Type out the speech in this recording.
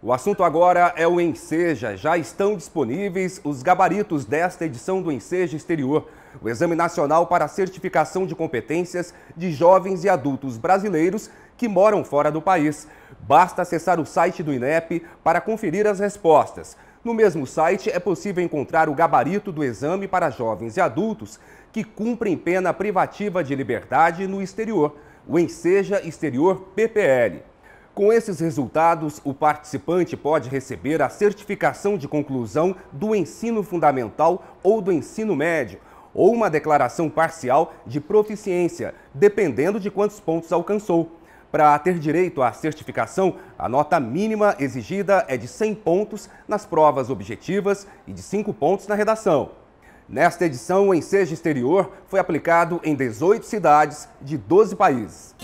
O assunto agora é o Enseja. Já estão disponíveis os gabaritos desta edição do Enseja Exterior, o Exame Nacional para a Certificação de Competências de Jovens e Adultos Brasileiros que moram fora do país. Basta acessar o site do INEP para conferir as respostas. No mesmo site é possível encontrar o gabarito do exame para jovens e adultos que cumprem pena privativa de liberdade no exterior, o Enseja Exterior PPL. Com esses resultados, o participante pode receber a certificação de conclusão do ensino fundamental ou do ensino médio, ou uma declaração parcial de proficiência, dependendo de quantos pontos alcançou. Para ter direito à certificação, a nota mínima exigida é de 100 pontos nas provas objetivas e de 5 pontos na redação. Nesta edição, o ensejo exterior foi aplicado em 18 cidades de 12 países.